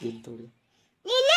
Pintu. Ya. Gitu,